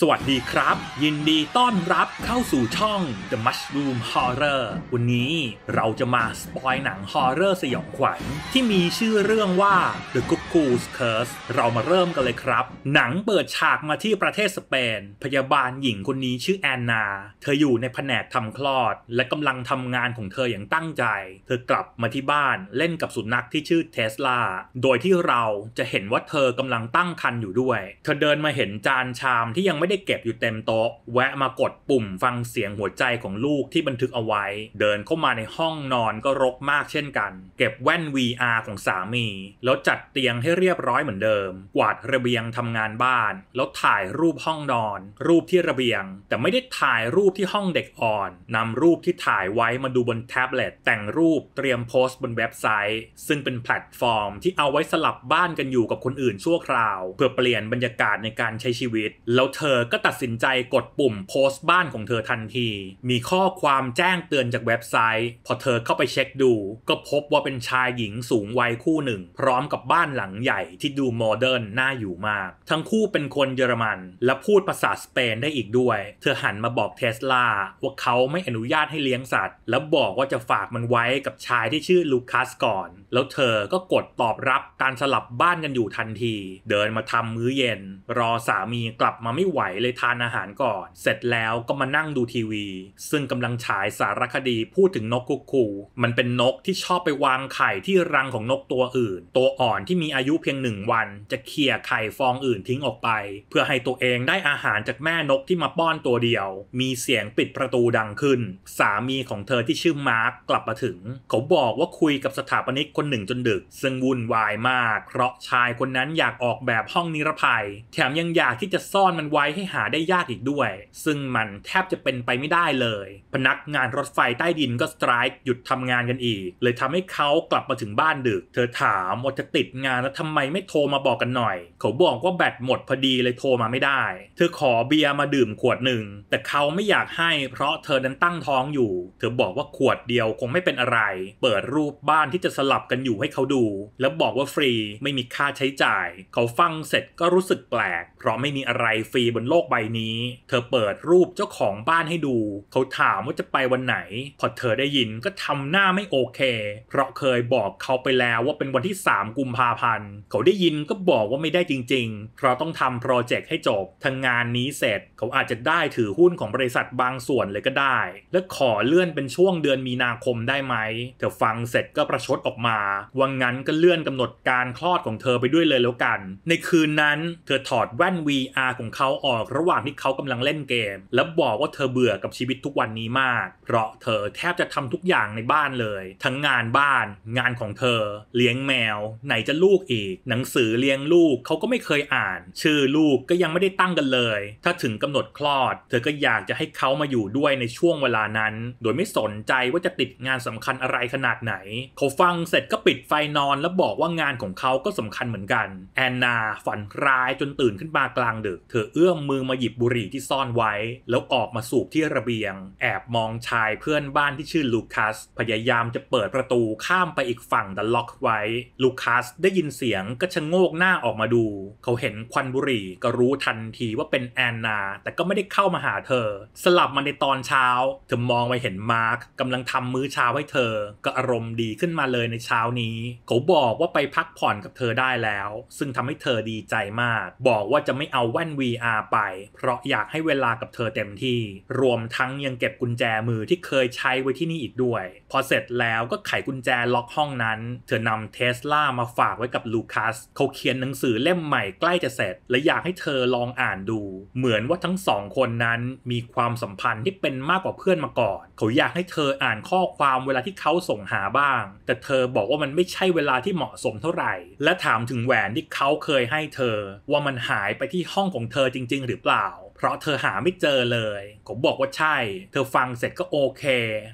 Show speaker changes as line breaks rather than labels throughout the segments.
สวัสดีครับ ยินดีต้อนรับเข้าสู่ช่อง The Mushroom Horror วันนี้เราจะมาสปอยหนังฮอร์เรอร์สยองขวัญ ที่มีชื่อเรื่องว่า The g o o g o o s Curse เรามาเริ่มกันเลยครับ หนังเปิดฉากมาที่ประเทศสเปน พยาบาลหญิงคนนี้ชื่อแอนนา เธออยู่ในแผนกทำคลอด และกำลังทำงานของเธออย่างตั้งใจ เธอกลับมาที่บ้านเล่นกับสุนัขที่ชื่อเทสลา โดยที่เราจะเห็นว่าเธอกำลังตั้งครรภ์อยู่ด้วย เธอเดินมาเห็นจานชามที่ยังไม่ได้เก็บอยู่เต็มโต๊ะแวะมากดปุ่มฟังเสียงหัวใจของลูกที่บันทึกเอาไว้ เดินเข้ามาในห้องนอนก็รกมากเช่นกัน เก็บแว่น VR ของสามี แล้วจัดเตียงให้เรียบร้อยเหมือนเดิม กวาดระเบียงทำงานบ้าน แล้วถ่ายรูปห้องนอนรูปที่ระเบียง แต่ไม่ได้ถ่ายรูปที่ห้องเด็กอ่อนนำรูปที่ถ่ายไว้มาดูบนแท็บเล็ตแต่งรูปเตรียมโพสต์บนเว็บไซต์ซึ่งเป็นแพลตฟอร์มที่เอาไว้สลับบ้านกันอยู่กับคนอื่นชั่วคราว เพื่อเปลี่ยนบรรยากาศในการใช้ชีวิตแล้วเธออก็ตัดสินใจกดปุ่มโพสต์บ้านของเธอทันที มีข้อความแจ้งเตือนจากเว็บไซต์ พอเธอเข้าไปเช็คดูก็พบว่าเป็นชายหญิงสูงวัยคู่หนึ่ง พร้อมกับบ้านหลังใหญ่ที่ดูโมเดิร์นน่าอยู่มาก ทั้งคู่เป็นคนเยอรมันและพูดภาษาสเปนได้อีกด้วย เธอหันมาบอกเทสลาว่าเขาไม่อนุญาตให้เลี้ยงสัตว์ แล้วบอกว่าจะฝากมันไว้กับชายที่ชื่อลูคัสก่อน แล้วเธอก็กดตอบรับการสลับบ้านกันอยู่ทันที เดินมาทำมื้อเย็น รอสามีกลับมาไม่ไหวเลยทานอาหารก่อนเสร็จแล้วก็มานั่งดูทีวี ซึ่งกำลังฉายสารคดีพูดถึงนกกุกคูมันเป็นนกที่ชอบไปวางไข่ที่รังของนกตัวอื่นตัวอ่อนที่มีอายุเพียงหนึ่งวันจะเคลียไข่ฟองอื่นทิ้งออกไป เพื่อให้ตัวเองได้อาหารจากแม่นกที่มาป้อนตัวเดียว มีเสียงปิดประตูดังขึ้น สามีของเธอที่ชื่อมาร์กกลับมาถึง เขาบอกว่าคุยกับสถาปนิกคนหนึ่งจนดึก ซึ่งวุ่นวายมาก เพราะชายคนนั้นอยากออกแบบห้องนิรภัย แถมยังอยากที่จะซ่อนมันไวว้ให้หาได้ยากอีกด้วย ซึ่งมันแทบจะเป็นไปไม่ได้เลย พนักงานรถไฟใต้ดินก็สไตรค์หยุดทำงานกันอีก เลยทำให้เขากลับมาถึงบ้านดึก เธอถามว่าจะติดงานแล้วทำไมไม่โทรมาบอกกันหน่อย เขาบอกว่าแบตหมดพอดีเลยโทรมาไม่ได้ เธอขอเบียร์มาดื่มขวดหนึ่ง แต่เขาไม่อยากให้ เพราะเธอนั้นตั้งท้องอยู่ เธอบอกว่าขวดเดียวคงไม่เป็นอะไร เปิดรูปบ้านที่จะสลับกันอยู่ให้เขาดู แล้วบอกว่าฟรีไม่มีค่าใช้จ่ายเขาฟังเสร็จก็รู้สึกแปลก เพราะไม่มีอะไรฟรีบนโลกใบนี้ เธอเปิดรูปเจ้าของบ้านให้ดู เขาถามว่าจะไปวันไหน พอเธอได้ยินก็ทำหน้าไม่โอเค เพราะเคยบอกเขาไปแล้วว่าเป็นวันที่ 3 กุมภาพันธ์ เขาได้ยินก็บอกว่าไม่ได้จริงๆเพราะต้องทำโปรเจกต์ให้จบ ทางงานนี้เสร็จเขาอาจจะได้ถือหุ้นของบริษัทบางส่วนเลยก็ได้ และขอเลื่อนเป็นช่วงเดือนมีนาคมได้ไหม เธอฟังเสร็จก็ประชดออกมา วังงั้นก็เลื่อนกำหนดการคลอดของเธอไปด้วยเลยแล้วกัน ในคืนนั้น เธอถอดแว่น VR ของเขาออกระหว่างที่เขากำลังเล่นเกม แล้วบอกว่าเธอเบื่อกับชีวิตทุกวันนี้มาก เพราะเธอแทบจะทำทุกอย่างในบ้านเลย ทั้งงานบ้านงานของเธอ เลี้ยงแมว ไหนจะลูกอีก หนังสือเลี้ยงลูกเขาก็ไม่เคยอ่าน ชื่อลูกก็ยังไม่ได้ตั้งกันเลย ถ้าถึงกำหนดคลอด เธอก็อยากจะให้เขามาอยู่ด้วยในช่วงเวลานั้น โดยไม่สนใจว่าจะติดงานสำคัญอะไรขนาดไหน เขาฟังเสร็จก็ปิดไฟนอน แล้วบอกว่างานของเขาก็สำคัญเหมือนกัน แอนนาฝันร้ายจนตื่นขึ้นมากลางดึก เธอเอื้อ้อมมือ มา หยิบ บุหรี่ที่ซ่อนไว้ แล้วออกมาสูบที่ระเบียง แอบมองชายเพื่อนบ้านที่ชื่อลูคัส พยายามจะเปิดประตูข้ามไปอีกฝั่งแต่ล็อกไว้ ลูคัสได้ยินเสียง ก็ชะโงกหน้าออกมาดู เขาเห็นควันบุหรี่ ก็รู้ทันทีว่าเป็นแอนนา แต่ก็ไม่ได้เข้ามาหาเธอ สลับมาในตอนเช้าเธอมองไปเห็นมาร์กกำลังทำมื้อเช้าให้เธอ ก็อารมณ์ดีขึ้นมาเลยในเช้านี้ เขาบอกว่าไปพักผ่อนกับเธอได้แล้ว ซึ่งทำให้เธอดีใจมากบอกว่าจะไม่เอาแว่น VR ไปเพราะอยากให้เวลากับเธอเต็มที่ รวมทั้งยังเก็บกุญแจมือที่เคยใช้ไว้ที่นี่อีกด้วย พอเสร็จแล้วก็ไขกุญแจล็อกห้องนั้น เธอนำเทสลามาฝากไว้กับลูคัส เขา เขียนหนังสือเล่มใหม่ใกล้จะเสร็จ และอยากให้เธอลองอ่านดู เหมือนว่าทั้งสองคนนั้นมีความสัมพันธ์ที่เป็นมากกว่าเพื่อนมาก่อน เขาอยากให้เธออ่านข้อความเวลาที่เขาส่งหาบ้าง แต่เธอบอกว่ามันไม่ใช่เวลาที่เหมาะสมเท่าไหร่ และถามถึงแหวนที่เขาเคยให้เธอ ว่ามันหายไปที่ห้องของเธอจริงจริงหรือเปล่า เพราะเธอหาไม่เจอเลย ผมบอกว่าใช่ เธอฟังเสร็จก็โอเค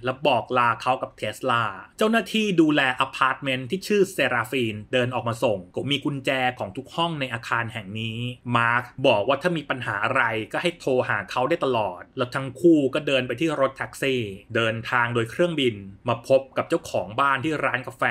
แล้วบอกลาเขากับเทสลา เจ้าหน้าที่ดูแลอพาร์ตเมนต์ที่ชื่อเซราฟีนเดินออกมาส่งก็มีกุญแจของทุกห้องในอาคารแห่งนี้ มาร์คบอกว่าถ้ามีปัญหาอะไรก็ให้โทรหาเขาได้ตลอด แล้วทั้งคู่ก็เดินไปที่รถแท็กซี่ เดินทางโดยเครื่องบินมาพบกับเจ้าของบ้านที่ร้านกาแฟ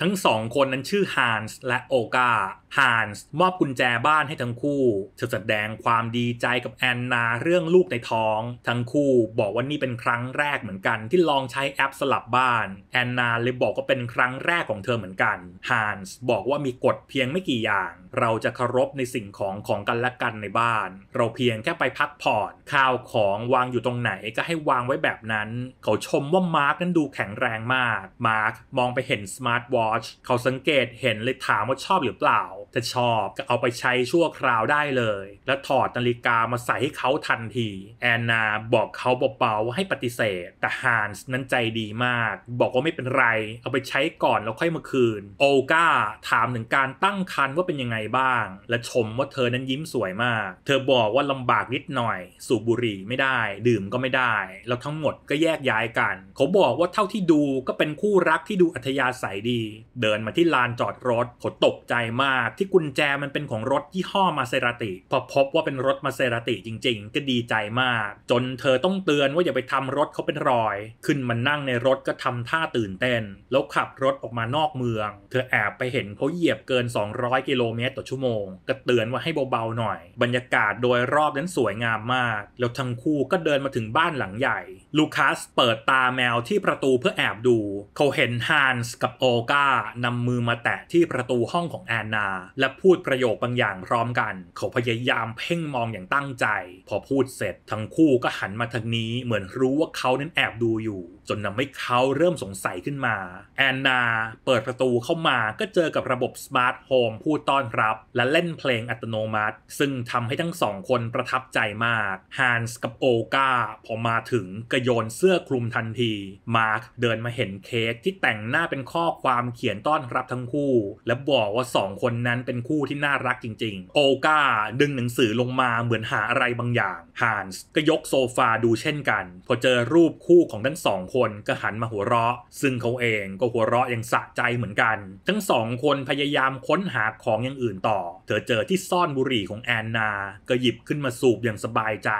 ทั้งสองคนนั้นชื่อฮันส์และโอกาฮันส์มอบกุญแจบ้านให้ทั้งคู่แสดงความดีใจกับแอนนา เรื่องลูกในท้อง ทั้งคู่บอกว่านี่เป็นครั้งแรกเหมือนกัน ที่ลองใช้แอปสลับบ้านแอนนาเลยบอกว่าเป็นครั้งแรกของเธอเหมือนกันฮันส์บอกว่ามีกฎเพียงไม่กี่อย่างเราจะเคารพในสิ่งของของกันและกันในบ้าน เราเพียงแค่ไปพักผ่อนข้าวของวางอยู่ตรงไหนก็ให้วางไว้แบบนั้น เขาชมว่ามาร์กนั้นดูแข็งแรงมากมาร์กมองไปเห็นสมาร์ทวอทชเขาสังเกตเห็นเลยถามว่าชอบหรือเปล่าจะชอบก็เอาไปใช้ชั่วคราวได้เลย แล้วถอดนาฬิกามาใส่ให้เขาทันที แอนนาบอกเขาเบาๆว่าให้ปฏิเสธ แต่ฮานส์นั้นใจดีมาก บอกว่าไม่เป็นไร เอาไปใช้ก่อนแล้วค่อยมาคืน โอกาถามถึงการตั้งครรภ์ว่าเป็นยังไงบ้าง และชมว่าเธอนั้นยิ้มสวยมาก เธอบอกว่าลำบากนิดหน่อย สูบบุหรี่ไม่ได้ ดื่มก็ไม่ได้ แล้วทั้งหมดก็แยกย้ายกัน เขาบอกว่าเท่าที่ดูก็เป็นคู่รักที่ดูอัธยาศัยดีเดินมาที่ลานจอดรถผาตกใจมากที่กุญแจมันเป็นของรถยี่ห้อมาเซราติ พอพบว่าเป็นรถมาเซราติจริง ๆ ก็ดีใจมาก จนเธอต้องเตือนว่าอย่าไปทำรถเขาเป็นรอย ขึ้นมานั่งในรถก็ทำท่าตื่นเต้น แล้วขับรถออกมานอกเมือง เธอแอบไปเห็นเขาเหยียบเกิน 200 กิโลเมตรต่อชั่วโมง ก็เตือนว่าให้เบาๆหน่อย บรรยากาศโดยรอบนั้นสวยงามมาก แล้วทั้งคู่ก็เดินมาถึงบ้านหลังใหญ่ ลูคัสเปิดตาแมวที่ประตูเพื่อแอบดูเขาเห็นฮันส์กับโอกาานำมือมาแตะที่ประตูห้องของแอนนาและพูดประโยคบางอย่างพร้อมกัน เขาพยายามเพ่งมองอย่างตั้งใจ พอพูดเสร็จทั้งคู่ก็หันมาทางนี้เหมือนรู้ว่าเขานั้นแอบดูอยู่จนทำให้เขาเริ่มสงสัยขึ้นมา แอนนาเปิดประตูเข้ามาก็เจอกับระบบสมาร์ทโฮมผู้ต้อนรับ และเล่นเพลงอัตโนมัติ ซึ่งทำให้ทั้งสองคนประทับใจมากฮันส์กับโอกาพอมาถึงกระโยนเสื้อคลุมทันทีมาร์คเดินมาเห็นเค้กที่แต่งหน้าเป็นข้อความเขียนต้อนรับทั้งคู่ และบอกว่าสองคนนั้นเป็นคู่ที่น่ารักจริง ๆ โอกาดึงหนังสือลงมาเหมือนหาอะไรบางอย่างฮันส์ก็ยกโซฟาดูเช่นกันพอเจอรูปคู่ของทั้งสองคนก็หันมาหัวเราะ ซึ่งเขาเองก็หัวเราะอย่างสะใจเหมือนกัน ทั้งสองคนพยายามค้นหาของอย่างอื่นต่อ เธอเจอที่ซ่อนบุหรี่ของแอนนา ก็หยิบขึ้นมาสูบอย่างสบายใจ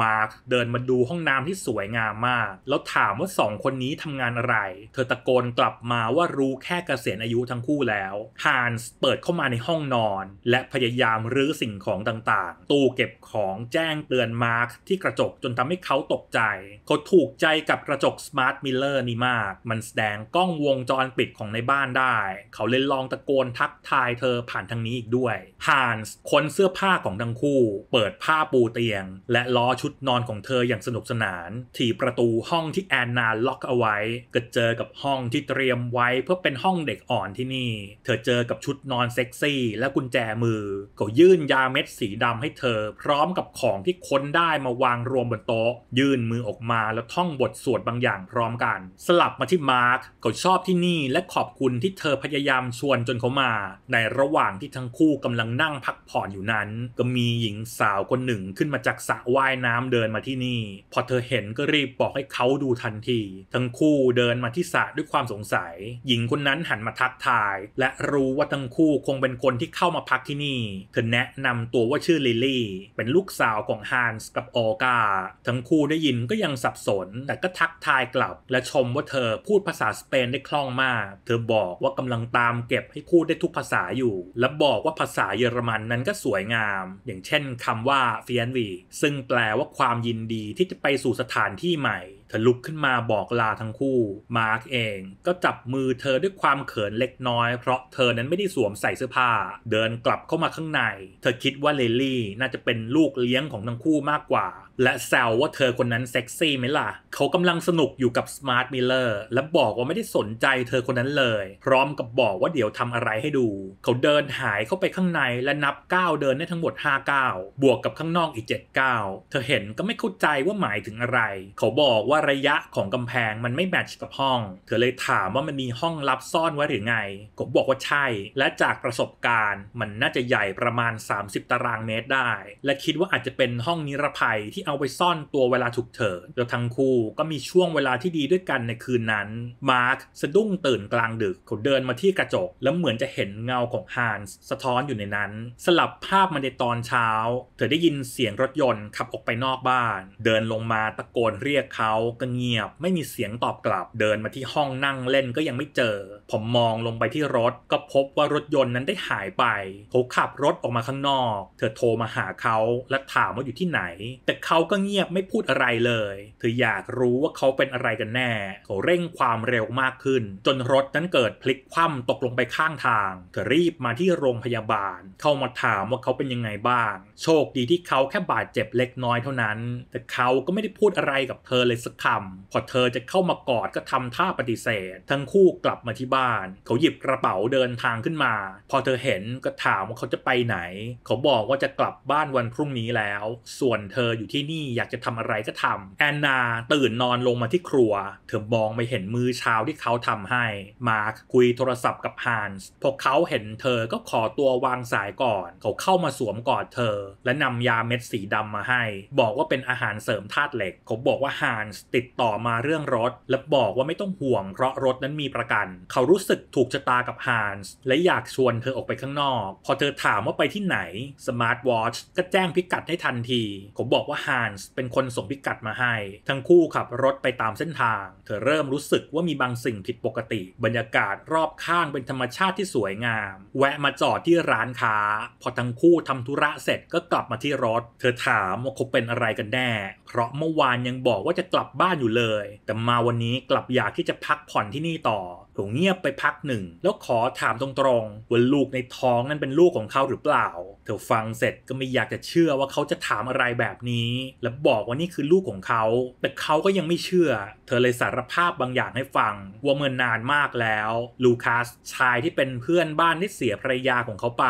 มาร์คเดินมาดูห้องน้ำที่สวยงามมาก แล้วถามว่าสองคนนี้ทำงานอะไร เธอตะโกนกลับมาว่ารู้แค่เกษียณอายุทั้งคู่แล้วฮานส์เปิดเข้ามาในห้องนอนและพยายามรื้อสิ่งของต่างๆ ตู้เก็บของแจ้งเตือนมาร์คที่กระจกจนทำให้เขาตกใจเขาถูกใจกับกระจกสมาร์ร์ดมิลเลอร์นี่มากมันแสดงกล้องวงจรปิดของในบ้านได้ เขาเลยลองตะโกนทักทายเธอผ่านทางนี้อีกด้วยฮานส์ คนเสื้อผ้าของทั้งคู่ เปิดผ้าปูเตียงและล้อชุดนอนของเธออย่างสนุกสนานถีประตูห้องที่แอนนาล็อกเอาไว้ก็เจอกับห้องที่เตรียมไว้เพื่อเป็นห้องเด็กอ่อนที่นี่ เธอเจอกับชุดนอนเซ็กซี่ และกุญแจมือก็ยื่นยาเม็ดสีดำให้เธอ พร้อมกับของที่ค้นได้มาวางรวมบนโต๊ะ ยื่นมือออกมาแล้วท่องบทสวดบางอย่างพร้อมกันสลับมาที่มาร์กกดชอบที่นี่ และขอบคุณที่เธอพยายามชวนจนเขามา ในระหว่างที่ทั้งคู่กำลังนั่งพักผ่อนอยู่นั้น ก็มีหญิงสาวคนหนึ่ง ขึ้นมาจากสระว่ายน้ำเดินมาที่นี่ พอเธอเห็นก็รีบบอกให้เขาดูทันที ทั้งคู่เดินมาที่สระด้วยความสงสัย หญิงคนนั้นหันมาทักทาย และรู้ว่าทั้งคู่คงเป็นคนที่เข้ามาพักที่นี่ เธอแนะนำตัวว่าชื่อลิลลี่ เป็นลูกสาวของฮันส์กับออกาทั้งคู่ได้ยินก็ยังสับสน แต่ก็ทักทายกลับและชมว่าเธอพูดภาษาสเปนได้คล่องมาก เธอบอกว่ากำลังตามเก็บให้พูดได้ทุกภาษาอยู่ และบอกว่าภาษาเยอรมันนั้นก็สวยงาม อย่างเช่นคำว่าเฟียนวีซึ่งแปลว่าความยินดีที่จะไปสู่สถานที่ใหม่ เธอลุกขึ้นมาบอกลาทั้งคู่ มาร์กเอง ก็จับมือเธอด้วยความเขินเล็กน้อย เพราะเธอนั้นไม่ได้สวมใส่เสื้อผ้า เดินกลับเข้ามาข้างใน เธอคิดว่าเลลี่น่าจะเป็นลูกเลี้ยงของทั้งคู่มากกว่าและแซวว่าเธอคนนั้นเซ็กซี่ไหมล่ะ เขากำลังสนุกอยู่กับสมาร์ทมิลเลอร์และบอกว่าไม่ได้สนใจเธอคนนั้นเลย พร้อมกับบอกว่าเดี๋ยวทำอะไรให้ดู เขาเดินหายเข้าไปข้างในและนับก้าวเดินได้ทั้งหมด5ก้าวบวกกับข้างนอกอีก7ก้าว เธอเห็นก็ไม่เข้าใจว่าหมายถึงอะไร เขาบอกว่าระยะของกำแพงมันไม่แมทช์กับห้อง เธอเลยถามว่ามันมีห้องลับซ่อนไว้หรือไงเขาบอกว่าใช่ และจากประสบการณ์มันน่าจะใหญ่ประมาณ 30 ตารางเมตรได้ และคิดว่าอาจจะเป็นห้องนิรภัยที่เอาไปซ่อนตัวเวลาฉุกเฉินแล้วทั้งคู่ก็มีช่วงเวลาที่ดีด้วยกันในคืนนั้น มาร์คสะดุ้งตื่นกลางดึก เขาเดินมาที่กระจกแล้วเหมือนจะเห็นเงาของฮานส์สะท้อนอยู่ในนั้น สลับภาพมาในตอนเช้า เธอได้ยินเสียงรถยนต์ขับออกไปนอกบ้าน เดินลงมาตะโกนเรียกเขาก็เงียบไม่มีเสียงตอบกลับเดินมาที่ห้องนั่งเล่นก็ยังไม่เจอ ผมมองลงไปที่รถ ก็พบว่ารถยนต์นั้นได้หายไปเขาขับรถออกมาข้างนอก เธอโทรมาหาเขาและถามว่าอยู่ที่ไหน แต่เขาเขาก็เงียบไม่พูดอะไรเลย เธออยากรู้ว่าเขาเป็นอะไรกันแน่ เขาเร่งความเร็วมากขึ้น จนรถนั้นเกิดพลิกคว่ำตกลงไปข้างทางเธอรีบมาที่โรงพยาบาล เข้ามาถามว่าเขาเป็นยังไงบ้างโชคดีที่เขาแค่บาดเจ็บเล็กน้อยเท่านั้น แต่เขาก็ไม่ได้พูดอะไรกับเธอเลยสักคำพอเธอจะเข้ามากอดก็ทำท่าปฏิเสธ ทั้งคู่กลับมาที่บ้าน เขาหยิบกระเป๋าเดินทางขึ้นมา พอเธอเห็นก็ถามว่าเขาจะไปไหน เขาบอกว่าจะกลับบ้านวันพรุ่งนี้แล้วส่วนเธออยู่ที่นี่อยากจะทำอะไรก็ทำแอนนาตื่นนอนลงมาที่ครัวเธอมองไปเห็นมือเช้าที่เขาทำให้มาคุยโทรศัพท์กับฮันส์พอเขาเห็นเธอก็ขอตัววางสายก่อน เขาเข้ามาสวมกอดเธอ และนำยาเม็ดสีดำมาให้ บอกว่าเป็นอาหารเสริมธาตุเหล็ก เขาบอกว่าฮันส์ติดต่อมาเรื่องรถ และบอกว่าไม่ต้องห่วง เพราะรถนั้นมีประกัน เขารู้สึกถูกชะตากับฮันส์ และอยากชวนเธอออกไปข้างนอก พอเธอถามว่าไปที่ไหนสมาร์ทวอชก็แจ้งพิกัดให้ทันที เขาบอกว่าฮัานส์เป็นคนส่งพิกัดมาให้ ทั้งคู่ขับรถไปตามเส้นทาง เธอเริ่มรู้สึกว่ามีบางสิ่งผิดปกติ บรรยากาศรอบข้างเป็นธรรมชาติที่สวยงาม แวะมาจอดที่ร้านค้า พอทั้งคู่ทำธุระ เสร็จก็กลับมาที่รถ เธอถาม ว่าคาเป็นอะไรกันแน่เพราะเมื่อวานยังบอกว่าจะกลับบ้านอยู่เลย แต่มาวันนี้กลับอยากที่จะพักผ่อนที่นี่ต่อผมเงียบไปพักหนึ่งแล้วขอถามตรงๆว่าลูกในท้องนั่นเป็นลูกของเขาหรือเปล่า เธอฟังเสร็จก็ไม่อยากจะเชื่อว่าเขาจะถามอะไรแบบนี้ และบอกว่านี่คือลูกของเขา แต่เขาก็ยังไม่เชื่อ เธอเลยสารภาพบางอย่างให้ฟัง ว่าเมื่อนนานมากแล้ว ลูคัสชายที่เป็นเพื่อนบ้านที่เสียภรรยาของเขาไป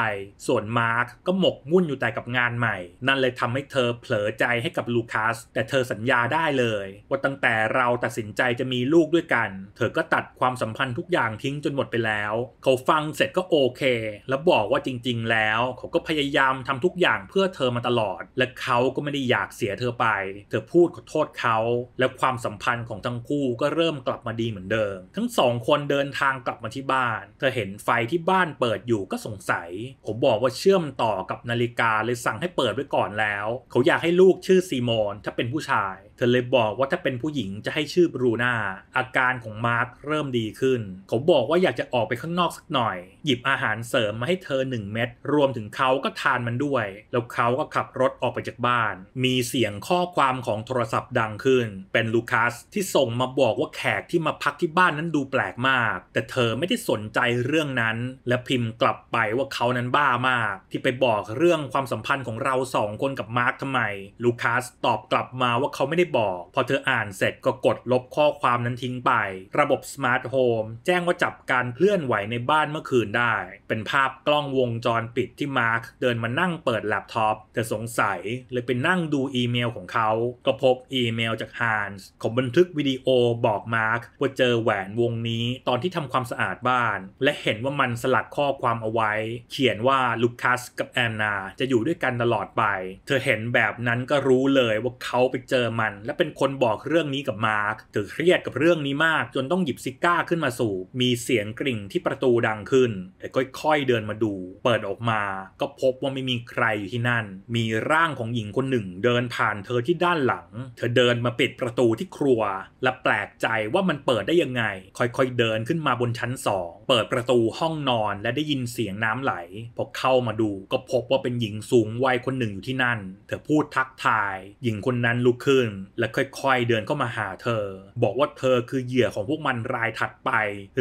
ส่วนมาร์กก็หมกมุ่นอยู่แต่กับงานใหม่ นั่นเลยทำให้เธอเผลอใจให้กับลูคัส แต่เธอสัญญาได้เลย ว่าตั้งแต่เราตัดสินใจจะมีลูกด้วยกัน เธอก็ตัดความสัมพันธ์ทุกอย่างทิ้งจนหมดไปแล้ว เขาฟังเสร็จก็โอเค แล้วบอกว่าจริง ๆ แล้ว เขาก็พยายามทำทุกอย่างเพื่อเธอมาตลอด และเขาก็ไม่ได้อยากเสียเธอไป เธอพูดขอโทษเขา และความสัมพันธ์ของทั้งคู่ก็เริ่มกลับมาดีเหมือนเดิม ทั้งสองคนเดินทางกลับมาที่บ้าน เธอเห็นไฟที่บ้านเปิดอยู่ก็สงสัยผมบอกว่าเชื่อมต่อกับนาฬิกาเลยสั่งให้เปิดไว้ก่อนแล้ว เขาอยากให้ลูกชื่อซีโมนถ้าเป็นผู้ชายเธอเลยบอกว่าถ้าเป็นผู้หญิงจะให้ชื่อบรูน่าอาการของมาร์คเริ่มดีขึ้น เขาบอกว่าอยากจะออกไปข้างนอกสักหน่อยหยิบอาหารเสริมมาให้เธอหนึ่งเม็ดรวมถึงเขาก็ทานมันด้วย แล้วเขาก็ขับรถออกไปจากบ้าน มีเสียงข้อความของโทรศัพท์ดังขึ้น เป็นลูคัสที่ส่งมาบอกว่าแขกที่มาพักที่บ้านนั้นดูแปลกมาก แต่เธอไม่ได้สนใจเรื่องนั้นและพิมพ์กลับไปว่าเขานั้นบ้ามาก ที่ไปบอกเรื่องความสัมพันธ์ของเราสองคนกับมาร์คทำไม ลูคัสตอบกลับมาว่าเขาไม่ได้บอกพอเธออ่านเสร็จก็กดลบข้อความนั้นทิ้งไป ระบบสมาร์ทโฮมแจ้งว่าจับการเคลื่อนไหวในบ้านเมื่อคืนได้ เป็นภาพกล้องวงจรปิดที่มาร์คเดินมานั่งเปิดแล็ปท็อปเธอสงสัยเลยไปนั่งดูอีเมลของเขา ก็พบอีเมลจากฮานส์ของบันทึกวิดีโอบอกมาร์ค ว่าเจอแหวนวงนี้ ตอนที่ทำความสะอาดบ้าน และเห็นว่ามันสลักข้อความเอาไว้ เขียนว่าลูคัสกับแอนนาจะอยู่ด้วยกันตลอดไป เธอเห็นแบบนั้นก็รู้เลยว่าเขาไปเจอมันและเป็นคนบอกเรื่องนี้กับมาร์คถึงเครียดกับเรื่องนี้มากจนต้องหยิบซิก้าขึ้นมาสูบ มีเสียงกริ่งที่ประตูดังขึ้นก็ค่อยๆเดินมาดู เปิดออกมา ก็พบว่าไม่มีใครอยู่ที่นั่น มีร่างของหญิงคนหนึ่ง เดินผ่านเธอที่ด้านหลัง เธอเดินมาปิดประตูที่ครัว และแปลกใจว่ามันเปิดได้ยังไง ค่อยๆเดินขึ้นมาบนชั้นสอง เปิดประตูห้องนอนและได้ยินเสียงน้ำไหลพอเข้ามาดู ก็พบว่าเป็นหญิงสูงวัยคนหนึ่งอยู่ที่นั่น เธอพูดทักทาย หญิงคนนั้นลุกขึ้นและค่อย ๆ เดินเข้ามาหาเธอ บอกว่าเธอคือเหยื่อของพวกมันรายถัดไป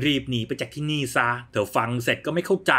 รีบหนีไปจากที่นี่ซะ เธอฟังเสร็จก็ไม่เข้าใจ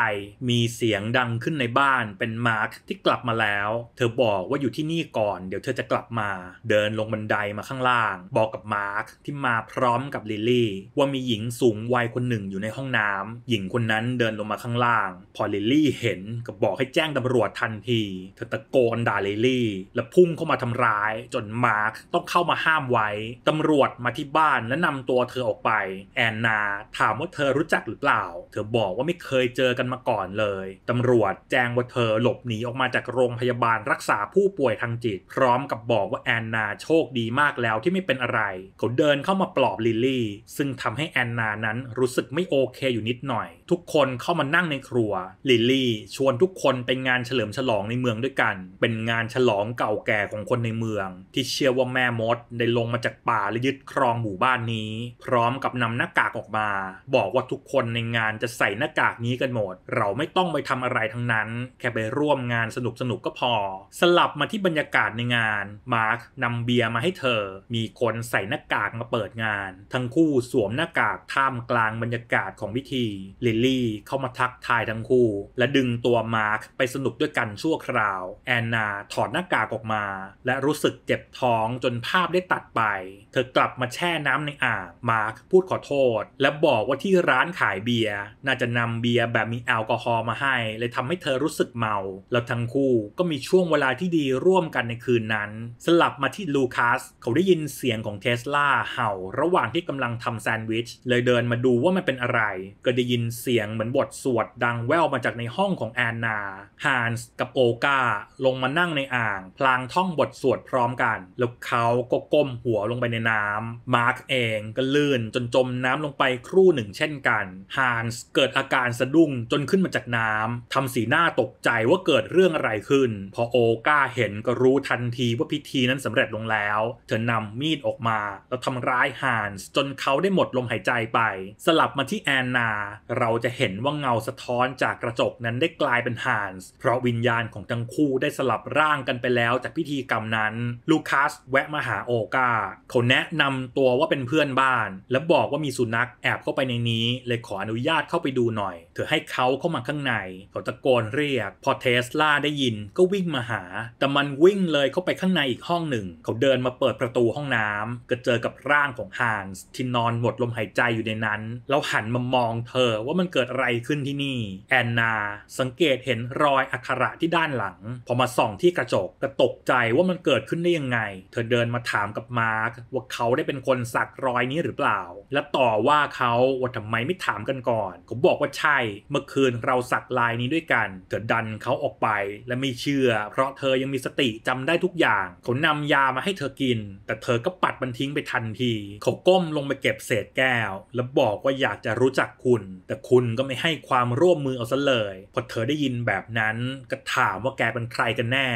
มีเสียงดังขึ้นในบ้าน เป็นมาร์คที่กลับมาแล้ว เธอบอกว่าอยู่ที่นี่ก่อน เดี๋ยวเธอจะกลับมา เดินลงบันไดมาข้างล่าง บอกกับมาร์คที่มาพร้อมกับลิลลี่ว่ามีหญิงสูงวัยคนหนึ่งอยู่ในห้องน้ำ หญิงคนนั้นเดินลงมาข้างล่าง พอลิลลี่เห็นก็บอกให้แจ้งตำรวจทันที เธอตะโกนด่าลิลลี่ และพุ่งเข้ามาทำร้ายจนมาร์คตต้องเข้ามาห้ามไว้ ตำรวจมาที่บ้านและนำตัวเธอออกไป แอนนา ถามว่าเธอรู้จักหรือเปล่า เธอบอกว่าไม่เคยเจอกันมาก่อนเลย ตำรวจแจ้งว่าเธอหลบหนีออกมาจากโรงพยาบาลรักษาผู้ป่วยทางจิต พร้อมกับบอกว่าแอนนาโชคดีมากแล้วที่ไม่เป็นอะไร เขาเดินเข้ามาปลอบลิลลี่ซึ่งทำให้แอนนานั้นรู้สึกไม่โอเคอยู่นิดหน่อย ทุกคนเข้ามานั่งในครัวลิลลี่ชวนทุกคนไปงานเฉลิมฉลองในเมืองด้วยกันเป็นงานฉลองเก่าแก่ของคนในเมือง ที่เชื่อว่าแม่มดได้ลงมาจากป่าและยึดครองหมู่บ้านนี้ พร้อมกับนำหน้ากากออกมา บอกว่าทุกคนในงานจะใส่หน้ากากนี้กันหมด เราไม่ต้องไปทำอะไรทั้งนั้น แค่ไปร่วมงานสนุกสนุกก็พอ สลับมาที่บรรยากาศในงานมาร์คนำเบียร์มาให้เธอ มีคนใส่หน้ากากมาเปิดงาน ทั้งคู่สวมหน้ากากท่ามกลางบรรยากาศของพิธีลิลลี่เข้ามาทักทายทั้งคู่และดึงตัวมาร์คไปสนุกด้วยกันชั่วคราว แอนนาถอดหน้ากากออกมา และรู้สึกเจ็บท้องจนนภาพได้ตัดไปเธอกลับมาแช่น้ำในอ่างมาพูดขอโทษ และบอกว่าที่ร้านขายเบียร์น่าจะนำเบียร์แบบมีแอลกอฮอล์มาให้ เลยทำให้เธอรู้สึกเมา แล้วทั้งคู่ก็มีช่วงเวลาที่ดีร่วมกันในคืนนั้น สลับมาที่ลูคัสเขาได้ยินเสียงของเทสลาเห่าระหว่างที่กำลังทำแซนด์วิช เลยเดินมาดูว่ามันเป็นอะไร ก็ได้ยินเสียงเหมือนบทสวด ดังแว่วมาจากในห้องของแอนนาฮานส์กับโอกาลงมานั่งในอ่าง พลางท่องบทสวดพร้อมกันแล้วเขาก็ก้มหัวลงไปในน้ำมาร์กเองก็ลื่น จนจมน้ำลงไปครู่หนึ่ง เช่นกัน ฮานส์เกิดอาการสะดุ้งจนขึ้นมาจากน้ำทำสีหน้าตกใจว่าเกิดเรื่องอะไรขึ้น พอโอก้าเห็นก็รู้ทันทีว่าพิธีนั้นสำเร็จลงแล้ว เธอนำมีดออกมาแล้วทำร้ายฮานส์จนเขาได้หมดลมหายใจไป สลับมาที่แอนนา เราจะเห็นว่าเงาสะท้อนจากกระจกนั้นได้กลายเป็นฮานส์เพราะวิญญาณของทั้งคู่ได้สลับร่างกันไปแล้วจากพิธีกรรมนั้น ลูคัสแวะมาหาโอกาเขาแนะนำตัวว่าเป็นเพื่อนบ้าน แล้วบอกว่ามีสุนัขแอบเข้าไปในนี้เลยขออนุญาตเข้าไปดูหน่อยเธอให้เขาเข้ามาข้างใน เขาตะโกนเรียกพอเทสลาได้ยินก็วิ่งมาหา แต่มันวิ่งเลยเข้าไปข้างในอีกห้องหนึ่ง เขาเดินมาเปิดประตูห้องน้ำก็เจอกับร่างของฮันส์ที่นอนหมดลมหายใจอยู่ในนั้น แล้วหันมามองเธอว่ามันเกิดอะไรขึ้นที่นี่ แอนนา สังเกตเห็นรอยอักขระที่ด้านหลังพอมาส่องที่กระจกก็ตกใจว่ามันเกิดขึ้นได้ยังไง เธอเดินมาถามกับมาร์วว่าเขาได้เป็นคนสักรอยนี้หรือเปล่า และต่อว่าเขาว่าทำไมไม่ถามกันก่อน ผมบอกว่าใช่ เมื่อคืนเราสักลายนี้ด้วยกันเธอดันเขาออกไปและไม่เชื่อ เพราะเธอยังมีสติจำได้ทุกอย่าง เขานำยามาให้เธอกิน แต่เธอก็ปัดมันทิ้งไปทันที เขาก้มลงไปเก็บเศษแก้ว แล้วบอกว่าอยากจะรู้จักคุณ แต่คุณก็ไม่ให้ความร่วมมือเอาซะเลย พอเธอได้ยินแบบนั้น ก็ถามว่าแกเป็นใครกันแน่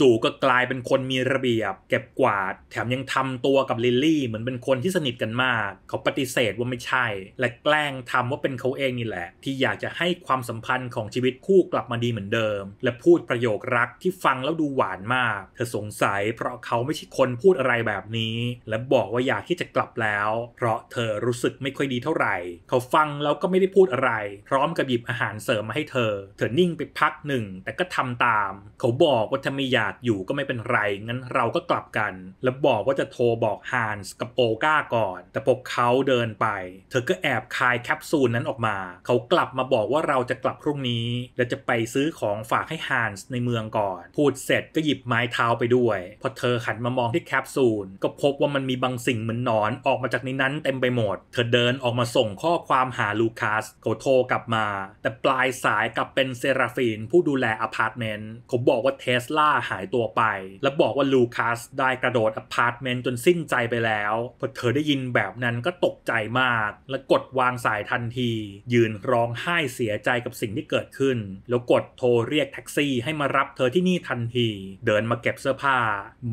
จู่ๆ ก็กลายเป็นคนมีระเบียบ เก็บกวาด แถมยังทำตัวกับลิลลี่เหมือนเป็นคนที่สนิทกันมาก เขาปฏิเสธว่าไม่ใช่ และแกล้งทำว่าเป็นเขาเองนี่แหละ ที่อยากจะให้ความสัมพันธ์ของชีวิตคู่กลับมาดีเหมือนเดิม และพูดประโยครักที่ฟังแล้วดูหวานมาก เธอสงสัยเพราะเขาไม่ใช่คนพูดอะไรแบบนี้ และบอกว่าอยากที่จะกลับแล้ว เพราะเธอรู้สึกไม่ค่อยดีเท่าไหร่เขาฟังแล้วก็ไม่ได้พูดอะไร พร้อมกับหยิบอาหารเสริมมาให้เธอเธอนิ่งไปพักหนึ่ง แต่ก็ทำตาม เขาบอกว่าถ้าไม่อยากอยู่ก็ไม่เป็นไรงั้นเราก็กลับกัน และบอกว่าจะโทรบอกฮานส์กับโอก้าก่อน แต่พวกเขาเดินไป เธอก็แอบคายแคปซูลนั้นออกมา เขากลับมาบอกว่าเราจะกลับพรุ่งนี้ และจะไปซื้อของฝากให้ฮานส์ในเมืองก่อน พูดเสร็จก็หยิบไม้เท้าไปด้วย พอเธอหันมามองที่แคปซูล ก็พบว่ามันมีบางสิ่งเหมือนหนอนออกมาจากในนั้นเต็มไปหมด เธอเดินออกมาส่งข้อความหาลูคัสเขาโทรกลับมาแต่ปลายสายกลับเป็นเซราฟีนผู้ดูแลอพาร์ตเมนต์เขาบอกว่าเทสลาหายตัวไปและบอกว่าลูคัสได้กระโดดอพาร์ตเมนต์จนสิ้นใจไปแล้วพอเธอได้ยินแบบนั้นก็ตกใจมาก และกดวางสายทันที ยืนร้องไห้เสียใจกับสิ่งที่เกิดขึ้น แล้วกดโทรเรียกแท็กซี่ให้มารับเธอที่นี่ทันที เดินมาเก็บเสื้อผ้า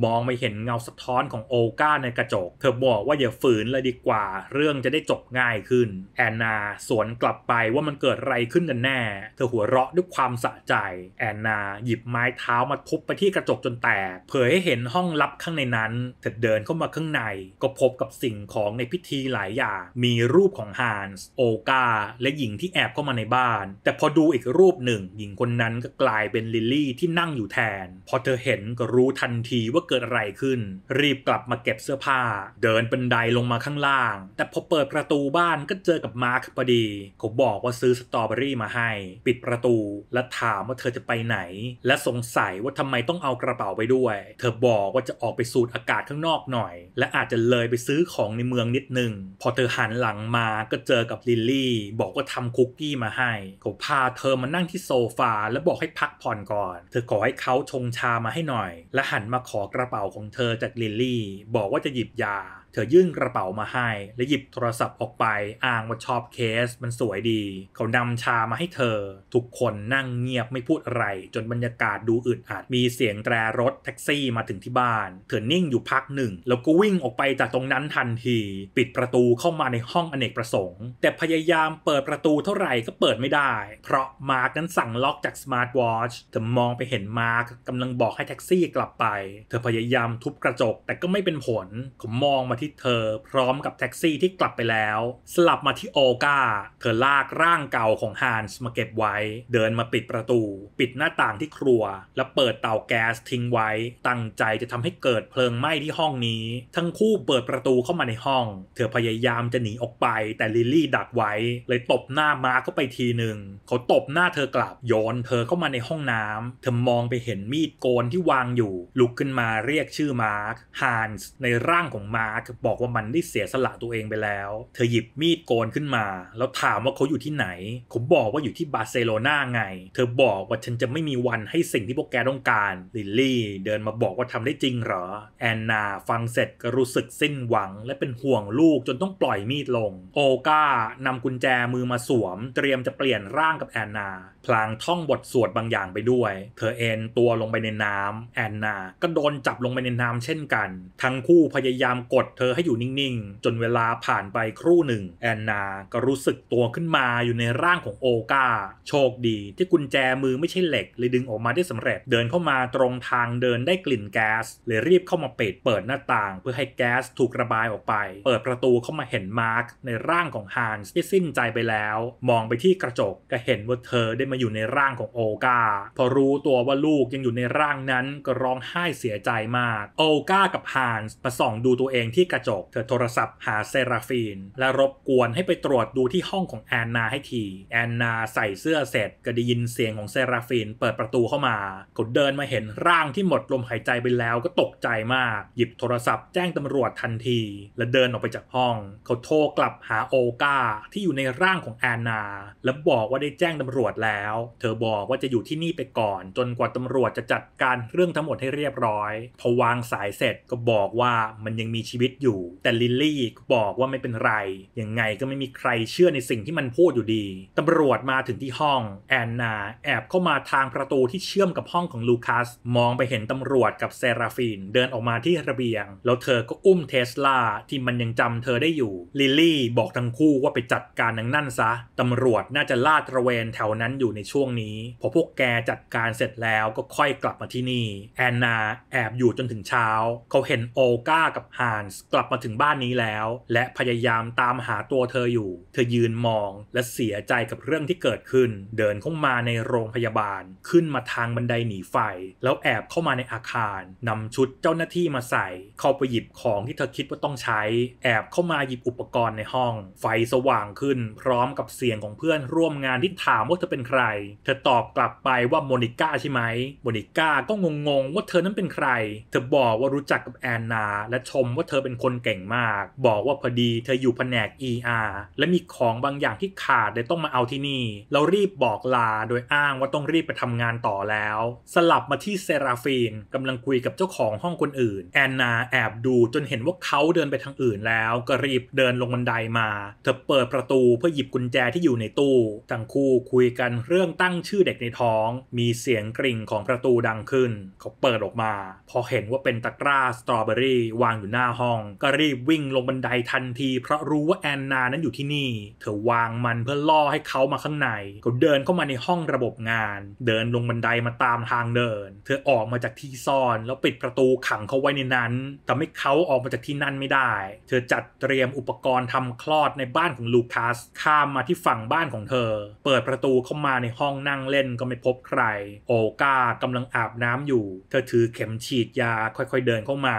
มองไปเห็นเงาสะท้อนของโอก้าในกระจก เธอบอกว่าอย่าฝืนเลยดีกว่า เรื่องจะได้จบง่ายขึ้น แอนนาสวนกลับไปว่ามันเกิดอะไรขึ้นกันแน่ เธอหัวเราะด้วยความสะใจ แอนนาหยิบไม้เท้ามาทุบไปที่กระจกจนแตกเผยให้เห็นห้องลับข้างในนั้นเธอเดินเข้ามาข้างในในก็พบกับสิ่งของในพิธีหลายอย่าง มีรูปของฮันส์โอกา และหญิงที่แอบเข้ามาในบ้าน แต่พอดูอีกรูปหนึ่ง หญิงคนนั้นก็กลายเป็นลิลลี่ที่นั่งอยู่แทน พอเธอเห็นก็รู้ทันทีว่าเกิดอะไรขึ้น รีบกลับมาเก็บเสื้อผ้า เดินบันไดลงมาข้างล่าง แต่พอเปิดประตูบ้านก็เจอกับมาร์คพอดี เขาบอกว่าซื้อสตรอเบอรี่มาให้ ปิดประตูและถามว่าเธอจะไปไหน และสงสัยว่าทำไมต้องเอากระเป๋าไปด้วย เธอบอกว่าจะออกไปสูดอากาศข้างนอกหน่อยและอาจจะเลยไปซื้อของในเมืองนิดนึง พอเธอหันหลังมาก็เจอกับลิลลี่ บอกว่าทำคุกกี้มาให้เขาพาเธอมานั่งที่โซฟาและบอกให้พักผ่อนก่อน เธอขอให้เขาชงชามาให้หน่อย และหันมาขอกระเป๋าของเธอจากลิลลี่ บอกว่าจะหยิบยาเธอยื่นกระเป๋ามาให้ และหยิบโทรศัพท์ออกไปอ้างว่าชอบเคสมันสวยดี เขานำชามาให้เธอ ทุกคนนั่งเงียบไม่พูดอะไร จนบรรยากาศดูอึดอัดมีเสียงแตรรถแท็กซี่มาถึงที่บ้าน เธอนิ่งอยู่พักหนึ่ง แล้วก็วิ่งออกไปจากตรงนั้นทันที ปิดประตูเข้ามาในห้องอเนกประสงค์ แต่พยายามเปิดประตูเท่าไหร่ก็เปิดไม่ได้ เพราะมาร์กนั้นสั่งล็อกจากสมาร์ทวอชเธอมองไปเห็นมาร์กกำลังบอกให้แท็กซี่กลับไป เธอพยายามทุบกระจกแต่ก็ไม่เป็นผลเขามองมาที่เธอพร้อมกับแท็กซี่ที่กลับไปแล้ว สลับมาที่โอกาเธอลากร่างเก่าของฮันส์มาเก็บไว้ เดินมาปิดประตู ปิดหน้าต่างที่ครัว และเปิดเตาแก๊สทิ้งไว้ ตั้งใจจะทำให้เกิดเพลิงไหม้ที่ห้องนี้ ทั้งคู่เปิดประตูเข้ามาในห้อง เธอพยายามจะหนีออกไป แต่ลิลลี่ดักไว้เลยตบหน้ามาเข้า ไปทีหนึ่ง เขาตบหน้าเธอกลับโยนเธอเข้ามาในห้องน้ำ เธอมองไปเห็นมีดโกนที่วางอยู่ ลุกขึ้นมาเรียกชื่อมาร์คฮันส์ในร่างของมาร์คอบอกว่ามันได้เสียสละตัวเองไปแล้ว เธอหยิบมีดโกนขึ้นมา แล้วถามว่าเขาอยู่ที่ไหนผมบอกว่าอยู่ที่บาร์เซโลนาไง เธอบอกว่าฉันจะไม่มีวันให้สิ่งที่พวกแกต้องการ ลิลลี่เดินมาบอกว่าทำได้จริงเหรอ แอนนาฟังเสร็จก็รู้สึกสิ้นหวัง และเป็นห่วงลูกจนต้องปล่อยมีดลง โอกานำกุญแจมือมาสวม เตรียมจะเปลี่ยนร่างกับแอนนาพลางท่องบทสวดบางอย่างไปด้วย เธอเอนตัวลงไปในน้ำแอนนา ก็โดนจับลงไปในน้ำเช่นกัน ทั้งคู่พยายามกดเธอให้อยู่นิ่งๆ จนเวลาผ่านไปครู่หนึ่งแอนนา ก็รู้สึกตัวขึ้นมาอยู่ในร่างของโอกาโชคดีที่กุญแจมือไม่ใช่เหล็กเลยดึงออกมาได้สำเร็จ เดินเข้ามาตรงทางเดินได้กลิ่นแก๊ส เลยรีบเข้ามาปิดเปิดหน้าต่าง เพื่อให้แก๊สถูกระบายออกไป เปิดประตูเข้ามาเห็นมาร์กในร่างของฮานส์ที่สิ้นใจไปแล้ว มองไปที่กระจกก็เห็นว่าเธอได้มาอยู่ในร่างของโอกาพอรู้ตัวว่าลูกยังอยู่ในร่างนั้น ก็ร้องไห้เสียใจมาก โอกากับฮานส์มาส่องดูตัวเองที่กระจกเธอโทรศัพท์หาเซราฟีน และรบกวนให้ไปตรวจดูที่ห้องของแอนนาให้ทีแอนนาใส่เสื้อเสร็จ ก็ได้ยินเสียงของเซราฟีนเปิดประตูเข้ามาเขาเดินมาเห็นร่างที่หมดลมหายใจไปแล้วก็ตกใจมาก หยิบโทรศัพท์แจ้งตำรวจทันที และเดินออกไปจากห้องเขาโทรกลับหาโอกาที่อยู่ในร่างของแอนนาและบอกว่าได้แจ้งตำรวจแล้วแล้วเธอบอกว่าจะอยู่ที่นี่ไปก่อน จนกว่าตำรวจจะจัดการเรื่องทั้งหมดให้เรียบร้อย พอวางสายเสร็จก็บอกว่ามันยังมีชีวิตอยู่ แต่ลิลลี่ก็บอกว่าไม่เป็นไร ยังไงก็ไม่มีใครเชื่อในสิ่งที่มันพูดอยู่ดี ตำรวจมาถึงที่ห้องแอนนา แอบเข้ามาทางประตูที่เชื่อมกับห้องของลูคัส มองไปเห็นตำรวจกับเซราฟินเดินออกมาที่ระเบียงแล้วเธอก็อุ้มเทสลาที่มันยังจำเธอได้อยู่ลิลลี่บอกทั้งคู่ว่าไปจัดการนังนั่นซะตำรวจน่าจะลาดตระเวนแถวนั้นอยู่อยู่ในช่วงนี้พอพวกแกจัดการเสร็จแล้วก็ค่อยกลับมาที่นี่ แอนนาแอบอยู่จนถึงเช้า เขาเห็นโอก้ากับฮานส์กลับมาถึงบ้านนี้แล้ว และพยายามตามหาตัวเธออยู่ เธอยืนมองและเสียใจกับเรื่องที่เกิดขึ้น เดินเข้ามาในโรงพยาบาล ขึ้นมาทางบันไดหนีไฟ แล้วแอบเข้ามาในอาคาร นำชุดเจ้าหน้าที่มาใส่ เข้าไปหยิบของที่เธอคิดว่าต้องใช้ แอบเข้ามาหยิบอุปกรณ์ในห้อง ไฟสว่างขึ้นพร้อมกับเสียงของเพื่อน ร่วมงานที่ถามว่าเธอเป็นใครเธอตอบกลับไปว่าโมนิก้าใช่ไหมโมนิก้าก็งง ๆ ว่าเธอนั้นเป็นใคร เธอบอกว่ารู้จักกับแอนนา และชมว่าเธอเป็นคนเก่งมาก บอกว่าพอดีเธออยู่แผนก ER และมีของบางอย่างที่ขาดเลยต้องมาเอาที่นี่ เรารีบบอกลาโดยอ้างว่าต้องรีบไปทำงานต่อแล้ว สลับมาที่เซราฟีนกำลังคุยกับเจ้าของห้องคนอื่น แอนนาแอบดูจนเห็นว่าเขาเดินไปทางอื่นแล้ว ก็รีบเดินลงบันไดมา เธอเปิดประตูเพื่อหยิบกุญแจที่อยู่ในตู้ ทั้งคู่คุยกันเรื่องตั้งชื่อเด็กในท้อง มีเสียงกริ่งของประตูดังขึ้น เขาเปิดออกมา พอเห็นว่าเป็นตะกร้าสตรอเบอรี่ วางอยู่หน้าห้องก็รีบวิ่งลงบันไดทันที เพราะรู้ว่าแอนนานั้นอยู่ที่นี่ เธอวางมันเพื่อล่อให้เขามาข้างในเขาเดินเข้ามาในห้องระบบงาน เดินลงบันไดมาตามทางเดิน เธอออกมาจากที่ซ่อนแล้วปิดประตูขังเขาไว้ในนั้น แต่ไม่เขาออกมาจากที่นั่นไม่ได้ เธอจัดเตรียมอุปกรณ์ทำคลอดในบ้านของลูคัส ข้ามมาที่ฝั่งบ้านของเธอ เปิดประตูเข้ามาในห้องนั่งเล่นก็ไม่พบใคร โอกากำลังอาบน้ำอยู่ เธอถือเข็มฉีดยาค่อยๆเดินเข้ามา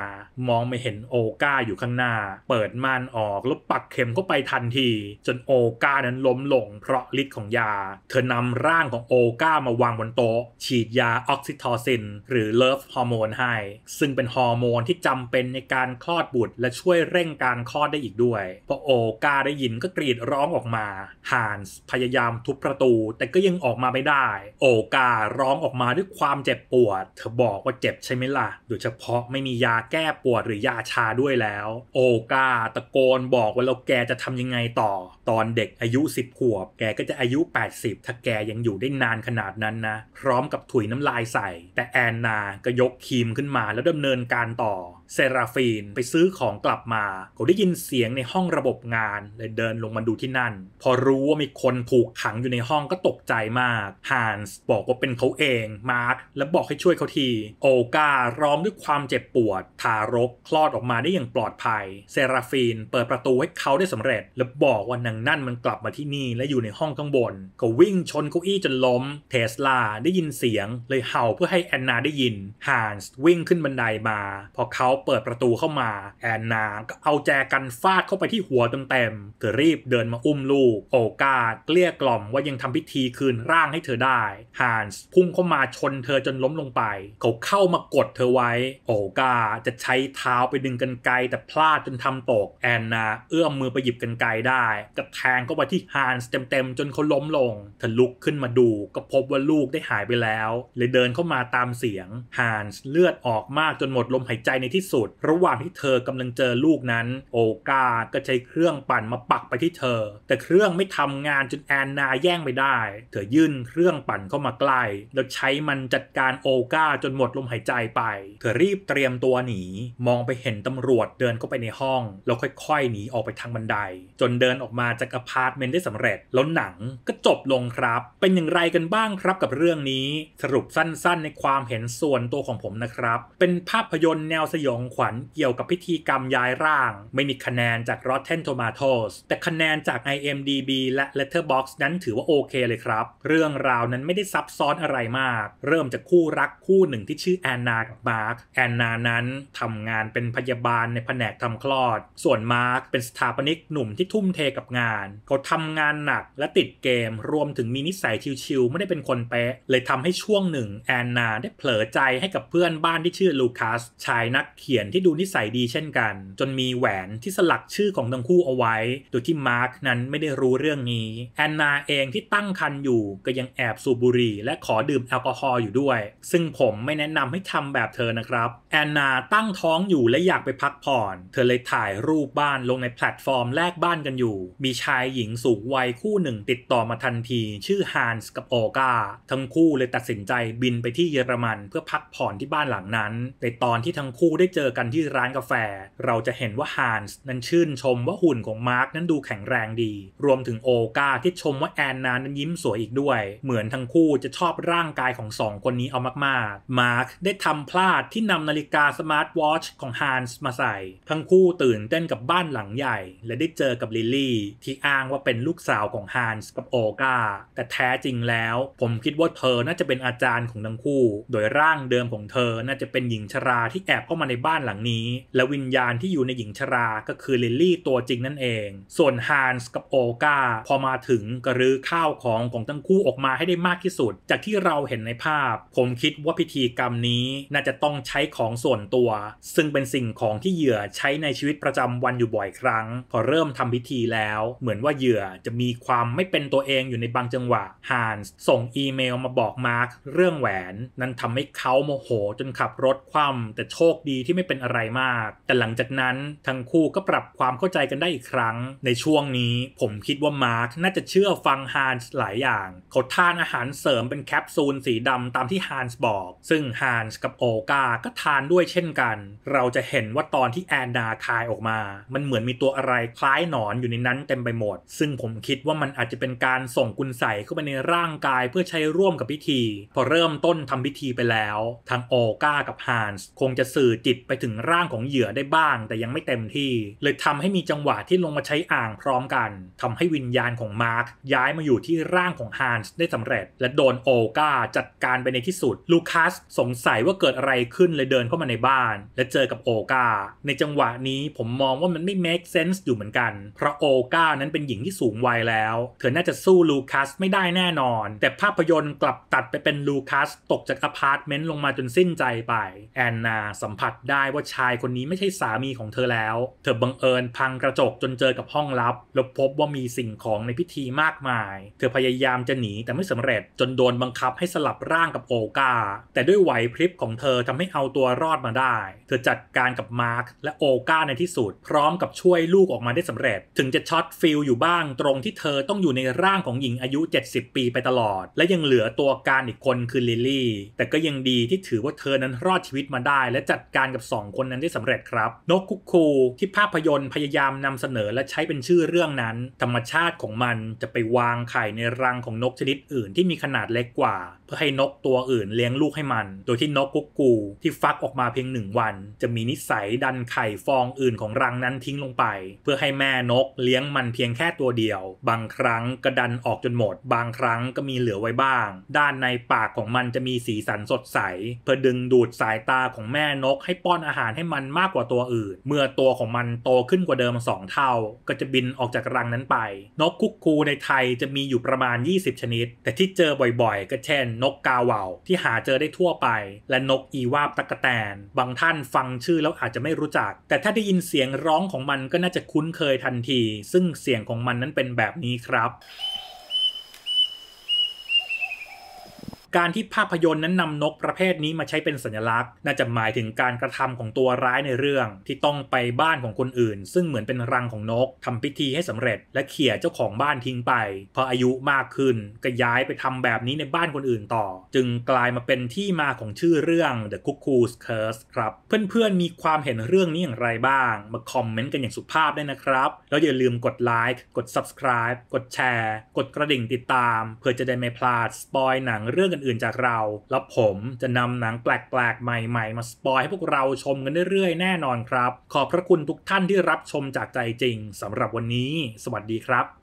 มองไม่เห็นโอกาอยู่ข้างหน้า เปิดม่านออกแล้วปักเข็มเข้าไปทันที จนโอกานั้นล้มลง เพราะฤทธิ์ของยา เธอนำร่างของโอกามาวางบนโต๊ะ ฉีดยาออกซิทอซิน หรือเลิฟฮอร์โมนให้ซึ่งเป็นฮอร์โมนที่จำเป็นในการคลอดบุตร และช่วยเร่งการคลอดได้อีกด้วยพอโอกาได้ยินก็กรีดร้องออกมาฮานส์พยายามทุบประตูแต่ก็ยัังออกมาไม่ได้ โอการ้องออกมาด้วยความเจ็บปวดเธอบอกว่าเจ็บใช่ไหมล่ะโดยเฉพาะไม่มียาแก้ปวดหรือยาชาด้วยแล้ว โอกา ตะโกนบอกว่าเราแกจะทำยังไงต่อ ตอนเด็กอายุ 10 ขวบแกก็จะอายุ 80 ถ้าแกยังอยู่ได้นานขนาดนั้นนะ พร้อมกับถุยน้ำลายใส่ แต่แอนนาก็ยกคีมขึ้นมาแล้วดำเนินการต่อเซราฟีนไปซื้อของกลับมาเขาได้ยินเสียงในห้องระบบงานเลยเดินลงมาดูที่นั่น พอรู้ว่ามีคนถูกขังอยู่ในห้องก็ตกใจมากฮันส์บอกว่าเป็นเขาเองมาร์คแล้วบอกให้ช่วยเขาทีโอการ้องด้วยความเจ็บปวด ทารกคลอดออกมาได้อย่างปลอดภัยเซราฟีน เปิดประตูให้เขาได้สำเร็จ แล้วบอกว่านางนั่นมันกลับมาที่นี่และอยู่ในห้องข้างบนก็วิ่งชนเก้าอี้จนล้มเทสลาได้ยินเสียง เลยเห่าเพื่อให้แอนนาได้ยินฮันส์วิ่งขึ้นบันไดมา พอเขาเปิดประตูเข้ามาแอนนาก็เอาแจกันฟาดเข้าไปที่หัวเต็มๆเธอรีบเดินมาอุ้มลูกโอกาเกลี้ยกล่อมว่ายังทำพิธีคืนร่างให้เธอได้ฮันส์พุ่งเข้ามาชนเธอจนล้มลงไปเขาเข้ามากดเธอไว้ โอกาจะใช้เท้าไปดึงกันไกแต่พลาดจนทำตก แอนนาเอื้อมมือไปหยิบกันไกได้กระแทงเข้าไปที่ฮันส์เต็มๆจนเขาล้มลงเธอลุกขึ้นมาดูก็พบว่าลูกได้หายไปแล้วเลยเดินเข้ามาตามเสียงฮันส์เลือดออกมากจนหมดลมหายใจในที่สุดระหว่างที่เธอกำลังเจอลูกนั้น โอกาก็ใช้เครื่องปั่นมาปักไปที่เธอ แต่เครื่องไม่ทำงานจนแอนนาแย่งไปได้ เธอยื่นเครื่องปั่นเข้ามาใกล้แล้วใช้มันจัดการโอกาจนหมดลมหายใจไป เธอรีบเตรียมตัวหนีมองไปเห็นตำรวจเดินเข้าไปในห้อง แล้วค่อยๆ หนีออกไปทางบันได จนเดินออกมาจากอพาร์ตเมนต์ได้สำเร็จแล้วหนังก็จบลงครับ เป็นอย่างไรกันบ้างครับกับเรื่องนี้สรุปสั้นๆ ในความเห็นส่วนตัวของผมนะครับ เป็นภาพยนตร์แนวสยองของขวัญเกี่ยวกับพิธีกรรมย้ายร่าง ไม่มีคะแนนจาก Rotten Tomatoes แต่คะแนนจาก IMDb และ l e t t e r b o x นั้นถือว่าโอเคเลยครับ เรื่องราวนั้นไม่ได้ซับซ้อนอะไรมาก เริ่มจากคู่รักคู่หนึ่งที่ชื่อแอนนากับมาร์คแอนนานั้นทำงานเป็นพยาบาลในแผนกทำคลอด ส่วนมาร์คเป็นสถาปนิกหนุ่มที่ทุ่มเทกับงาน เขาทำงานหนักและติดเกม รวมถึงมีนิสัยชิลๆไม่ได้เป็นคนเป๊ะเลยทำให้ช่วงหนึ่งแอนนาได้เผลอใจให้กับเพื่อนบ้านที่ชื่อลูคัสชายนักเขขียนที่ดูนิสัยดีเช่นกัน จนมีแหวนที่สลักชื่อของทั้งคู่เอาไว้ โดยที่มาร์กนั้นไม่ได้รู้เรื่องนี้แอนนาเองที่ตั้งคันอยู่ก็ยังแอบสูบบุหรี่และขอดื่มแอลกอฮอล์อยู่ด้วย ซึ่งผมไม่แนะนำให้ทำแบบเธอนะครับ แอนนาตั้งท้องอยู่และอยากไปพักผ่อน เธอเลยถ่ายรูปบ้านลงในแพลตฟอร์มแลกบ้านกันอยู่ มีชายหญิงสูงวัยคู่หนึ่ง ติดต่อมาทันทีชื่อฮันส์กับโอกาทั้งคู่เลยตัดสินใจบินไปที่เยอรมันเพื่อพักผ่อนที่บ้านหลังนั้นในตอนที่ทั้งคู่ได้เจอกันที่ร้านกาแฟ เราจะเห็นว่าฮันส์นั้นชื่นชมว่าหุ่นของมาร์กนั้นดูแข็งแรงดี รวมถึงโอกาที่ชมว่าแอนนานั้นยิ้มสวยอีกด้วย เหมือนทั้งคู่จะชอบร่างกายของสองคนนี้เอามากๆ มาร์กได้ทำพลาดที่นำนาฬิกาสมาร์ทวอชของฮันส์มาใส่ ทั้งคู่ตื่นเต้นกับบ้านหลังใหญ่และได้เจอกับลิลลี่ที่อ้างว่าเป็นลูกสาวของฮันส์กับโอกาแต่แท้จริงแล้ว ผมคิดว่าเธอน่าจะเป็นอาจารย์ของทั้งคู่ โดยร่างเดิมของเธอน่าจะเป็นหญิงชราที่แอบเข้ามาในบ้านหลังนี้และวิญญาณที่อยู่ในหญิงชราก็คือลิลลี่ตัวจริงนั่นเอง ส่วนฮานส์กับโอกาพอมาถึงก็รื้อข้าวของของทั้งคู่ออกมาให้ได้มากที่สุด จากที่เราเห็นในภาพผมคิดว่าพิธีกรรมนี้น่าจะต้องใช้ของส่วนตัว ซึ่งเป็นสิ่งของที่เหยื่อใช้ในชีวิตประจำวันอยู่บ่อยครั้ง พอเริ่มทำพิธีแล้วเหมือนว่าเหยื่อจะมีความไม่เป็นตัวเองอยู่ในบางจังหวะฮานส์ส่งอีเมลมาบอกมาร์คเรื่องแหวนนั้นทำให้เขาโมโห จนขับรถคว่ำแต่โชคดีที่ที่ไม่เป็นอะไรมาก แต่หลังจากนั้นทั้งคู่ก็ปรับความเข้าใจกันได้อีกครั้ง ในช่วงนี้ผมคิดว่ามาร์คน่าจะเชื่อฟังฮันส์หลายอย่างเขาทานอาหารเสริมเป็นแคปซูลสีดำตามที่ฮันส์บอก ซึ่งฮันส์กับโอกาก็ทานด้วยเช่นกัน เราจะเห็นว่าตอนที่แอนดาคายออกมา มันเหมือนมีตัวอะไรคล้ายหนอนอยู่ในนั้นเต็มไปหมด ซึ่งผมคิดว่ามันอาจจะเป็นการส่งกุญใสเข้าไปในร่างกายเพื่อใช้ร่วมกับพิธี พอเริ่มต้นทำพิธีไปแล้ว ทั้งโอกากับฮันส์คงจะสื่อจิตไปถึงร่างของเหยื่อได้บ้าง แต่ยังไม่เต็มที่ เลยทำให้มีจังหวะที่ลงมาใช้อ่างพร้อมกัน ทำให้วิญญาณของมาร์คย้ายมาอยู่ที่ร่างของฮันส์ได้สำเร็จ และโดนโอกาจัดการไปในที่สุด ลูคัสสงสัยว่าเกิดอะไรขึ้นเลยเดินเข้ามาในบ้าน และเจอกับโอกาในจังหวะนี้ผมมองว่ามันไม่ make sense อยู่เหมือนกันเพราะโอกานั้นเป็นหญิงที่สูงวัยแล้วเธอน่าจะสู้ลูคัสไม่ได้แน่นอน แต่ภาพยนตร์กลับตัดไปเป็นลูคัส ตกจากอพาร์ตเมนต์ลงมาจนสิ้นใจไป แอนนาสัมผัสได้ว่าชายคนนี้ไม่ใช่สามีของเธอแล้ว เธอบังเอิญพังกระจกจนเจอกับห้องลับ แล้วพบว่ามีสิ่งของในพิธีมากมาย เธอพยายามจะหนีแต่ไม่สำเร็จ จนโดนบังคับให้สลับร่างกับโอกา แต่ด้วยไหวพริบของเธอทำให้เอาตัวรอดมาได้ เธอจัดการกับมาร์คและโอกาในที่สุดพร้อมกับช่วยลูกออกมาได้สำเร็จ ถึงจะช็อตฟิลอยู่บ้างตรงที่เธอต้องอยู่ในร่างของหญิงอายุ 70 ปีไปตลอด และยังเหลือตัวการอีกคนคือลิลลี่ แต่ก็ยังดีที่ถือว่าเธอนั้นรอดชีวิตมาได้และจัดการกับับ2คนนั้นได้สำเร็จครับ นกคุกคู ที่ภาพยนตร์พยายามนำเสนอและใช้เป็นชื่อเรื่องนั้น ธรรมชาติของมันจะไปวางไข่ในรังของนกชนิด อื่นที่มีขนาด เล็ก กว่า เพื่อให้นกตัวอื่นเลี้ยงลูกให้มัน โดยที่นกคุกคูที่ฟักออกมาเพียงหนึ่ง วัน จะมีนิสัย ดันไข่ฟองอื่นของรังนั้นทิ้งลงไป เพื่อให้แม่นกเลี้ยงมันเพียงแค่ตัวเดียว บางครั้งกระดันออกจนหมด บางครั้งก็มีเหลือไว้บ้าง ด้านในปากของมันจะมีสีสันสดใสเพื่อดึงดูดสายตาของแม่นกให้ป้อนอาหารให้มันมากกว่าตัวอื่น เมื่อตัวของมันโตขึ้นกว่าเดิม 2 เท่า ก็จะบินออกจากรังนั้นไป นกคุกคูในไทยจะมีอยู่ประมาณ 20 ชนิด แต่ที่เจอบ่อยๆ ก็เช่นนกกาเวาที่หาเจอได้ทั่วไป และนกอีวาบตะกะแตน บางท่านฟังชื่อแล้วอาจจะไม่รู้จัก แต่ถ้าได้ยินเสียงร้องของมันก็น่าจะคุ้นเคยทันที ซึ่งเสียงของมันนั้นเป็นแบบนี้ครับการที่ภาพยนตร์นั้นนำนกประเภทนี้มาใช้เป็นสัญลักษณ์ น่าจะหมายถึงการกระทำของตัวร้ายในเรื่องที่ต้องไปบ้านของคนอื่น ซึ่งเหมือนเป็นรังของนก ทำพิธีให้สำเร็จและเขี่ยเจ้าของบ้านทิ้งไปพออายุมากขึ้นก็ย้ายไปทำแบบนี้ในบ้านคนอื่นต่อ จึงกลายมาเป็นที่มาของชื่อเรื่อง The Cuckoo's Curse ครับ เพื่อนๆมีความเห็นเรื่องนี้อย่างไรบ้างมาคอมเมนต์กันอย่างสุภาพได้นะครับ แล้วอย่าลืมกดไลค์กด subscribe กดแชร์กดกระดิ่งติดตาม เพื่อจะได้ไม่พลาดสปอยหนังเรื่องอื่นๆจากเรา แล้วผมจะนำหนังแปลกๆใหม่ ๆ มาสปอยให้พวกเราชม กัน เรื่อยๆ แน่นอนครับ ขอบพระคุณทุกท่าน ที่ รับชมจากใจจริงสำหรับวันนี้ สวัสดีครับ